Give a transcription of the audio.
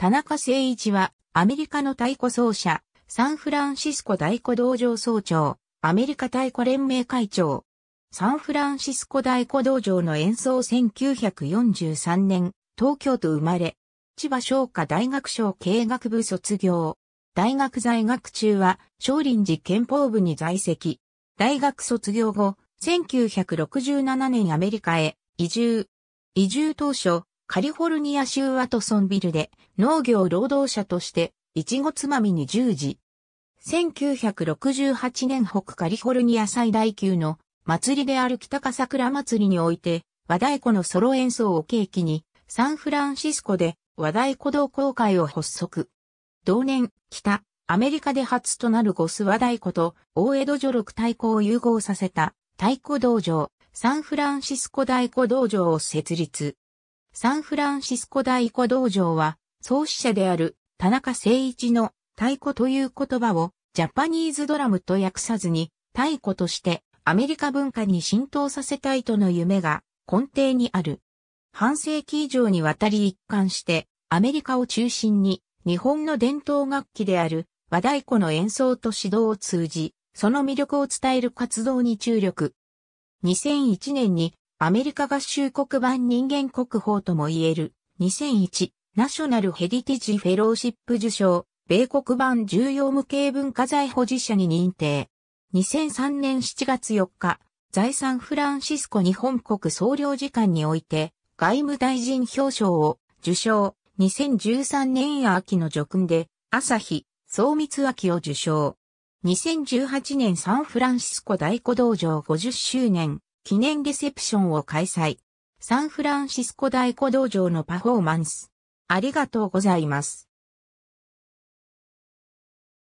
田中誠一は、アメリカの太鼓奏者、サンフランシスコ太鼓道場総長、アメリカ太鼓連盟会長、サンフランシスコ太鼓道場の演奏1943年、東京都生まれ、千葉商科大学省経学部卒業。大学在学中は、少林寺憲法部に在籍。大学卒業後、1967年アメリカへ移住。移住当初、カリフォルニア州ワトソンビルで農業労働者としていちごつまみに従事。1968年北カリフォルニア最大級の祭りである北笠倉祭りにおいて和太鼓のソロ演奏を契機にサンフランシスコで和太鼓同好会を発足。同年、北、アメリカで初となるゴス和太鼓と大江戸女六太鼓を融合させた太鼓道場、サンフランシスコ太鼓道場を設立。サンフランシスコ大鼓道場は、創始者である田中誠一の太鼓という言葉をジャパニーズドラムと訳さずに太鼓としてアメリカ文化に浸透させたいとの夢が根底にある。半世紀以上にわたり一貫してアメリカを中心に日本の伝統楽器である和太鼓の演奏と指導を通じ、その魅力を伝える活動に注力。2001年にアメリカ合衆国版人間国宝とも言える、2001ナショナルヘリティジフェローシップ受賞、米国版重要無形文化財保持者に認定。2003年7月4日、在サンフランシスコ日本国総領事館において、外務大臣表彰を受賞。2013年秋の叙勲で、朝日、総密秋を受賞。2018年サンフランシスコ大古道場50周年記念レセプションを開催。サンフランシスコ大鼓道場のパフォーマンス。ありがとうございます。